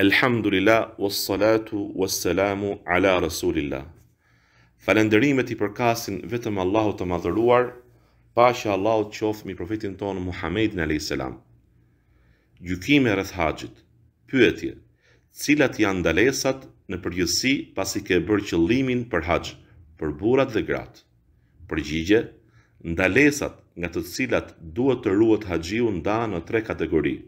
Elhamdulillah, wassalatu, wassalamu, ala rasulillah. Falenderimet i përkasin vetëm Allahu të madhëruar, pasha Allahu të qofë mi profetin tonë Muhammedin a.s. Gjukime rëth haqit, pyetje, cilat janë dalesat në përgjësi pasi ke bërë qëllimin për haqë, për burat dhe gratë. Përgjigje, ndalesat nga të cilat duhet të ruhet haxhiu nda në tre kategorië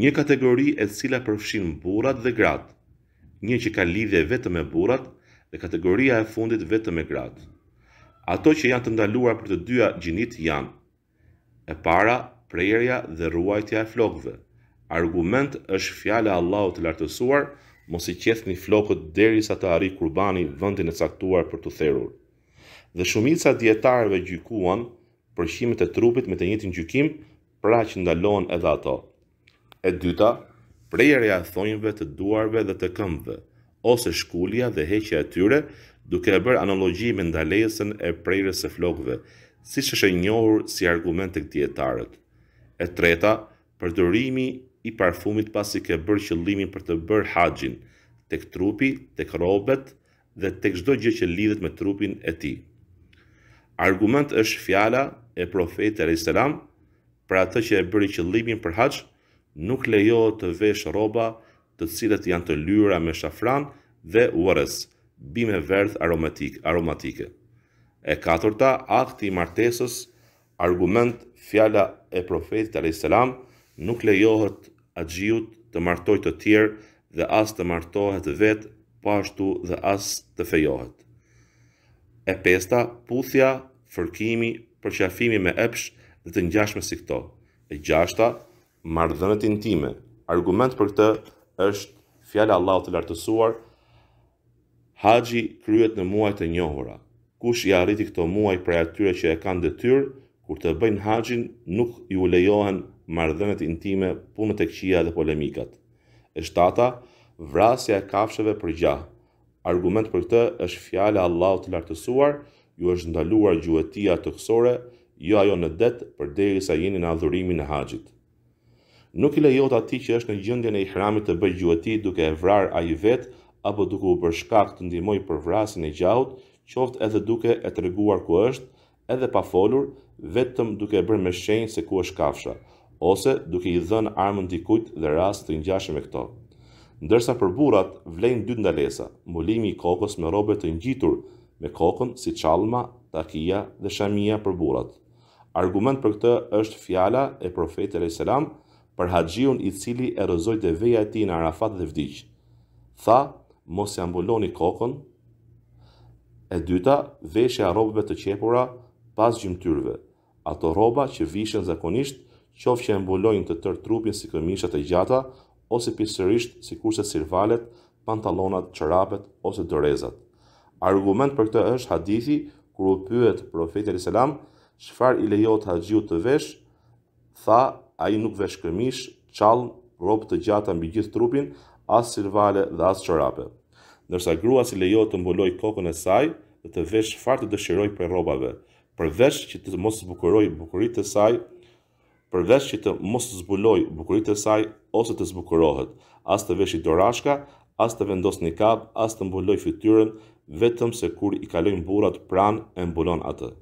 një kategori e cila përfshin burat dhe grat, një që ka lidhje vetëm me burat dhe kategoria e fundit vetëm me grat. Ato që janë të ndaluar për të dyja gjinit janë e para, prejerja dhe ruajtja e flokëve. Argument është fjale Allahut të lartësuar, mos i qeth një flokët deri sa të arri kurbani vëndin e caktuar për të therur. Dhe shumica djetarëve gjykuan përshimit e trupit me të njëjtin gjykim, pra që ndalon edhe ato. E dyta, prejërja e thonjëve të duarve dhe të këmbëve, ose shkullja dhe heqja e tyre, duke e bërë analogji me ndalesën e prejrës e flokëve, si që shë njohur si argument të këtjetarët. E treta, përdërimi i parfumit pasi ke bërë qëllimin për të bërë haqin, tek trupi, tek robet dhe tek shdo gjë që lidhet me trupin e ti. Argument është fjala e profetë e rejselam, pra atë që e bërë qëllimin për haqë, nuk lejo të vesh roba të cilët janë të lyra me shafran dhe uarës, bime verdh aromatik, aromatike. E katërta, akti martesës, argument fjalla e profetit a.s. nuk lejohet a të martoj të tjerë dhe as të martohet vetë, pashtu po dhe as të fejohet. E pesta, puthja, fërkimi, përqafimi me epsh dhe të njashme si këto. E gjashta, Mardhënët intime. Argument për këtë është fjala e Allahut të lartësuar, Haxhi kryhet në muajt e njohura. Kush i arriti këto muaj prej atyre që e kanë detyrë, kur të bëjnë haxhin, nuk ju lejohen mardhënët intime, punët e këqia dhe polemikat. E shtata, vrasja e kafshëve për gjahë. Argument për këtë është fjala e Allahut të lartësuar, ju është ndaluar gjuhëtia toksore, jo ajo në det për sa jeni në adhurimin e haxhit nuk i lejot ati që është në gjendjen e ihramit të bëjgju e duke e vrar a vet vetë, apo duke u përshkak të ndimoj për vrasin e gjaut, qoftë edhe duke e të reguar ku është, edhe pa folur, vetëm duke e bërë me shenjë se ku është kafsha, ose duke i dhën armën dikujt dhe rast të ngjashëm e këto. Ndërsa për burat, vlejnë dy ndalesa, mullimi i kokës me rrobe të njitur, me kokën si qalma, takia dhe shamia për burat. Argument për këtë është fjala e profetër e për haxhiun i cili e rëzojt e veja e ti në Arafat dhe vdiq. Tha, mos e ambulloni kokën. E dyta, veshja e a robëve të qepura pas gjymtyrve. Ato roba që vishen zakonisht, qof që e ambullojnë të tërë trupin si këmishat e gjata, ose pisërisht si kurse sirvalet, pantalonat, qërapet, ose dërezat. Argument për këtë është hadithi, kërë u pyet profetër i selam, qëfar i lejot haxhiut të vesh, tha, a i nuk vesh këmish, qalm, robë të gjata mbi gjithë trupin, as silvale dhe as qërape. Nërsa grua si lejo të mbuloj kokën e saj dhe të vesh farë të dëshiroj për robave, përvesh që të mos zbukuroj bukurit e saj, përvesh që të mos zbuloj bukurit e saj, ose të zbukurohet, as të vesh i dorashka, as të vendos një kap, as të mbuloj fytyrën, vetëm se kur i kalojnë burat pran e mbulon atë.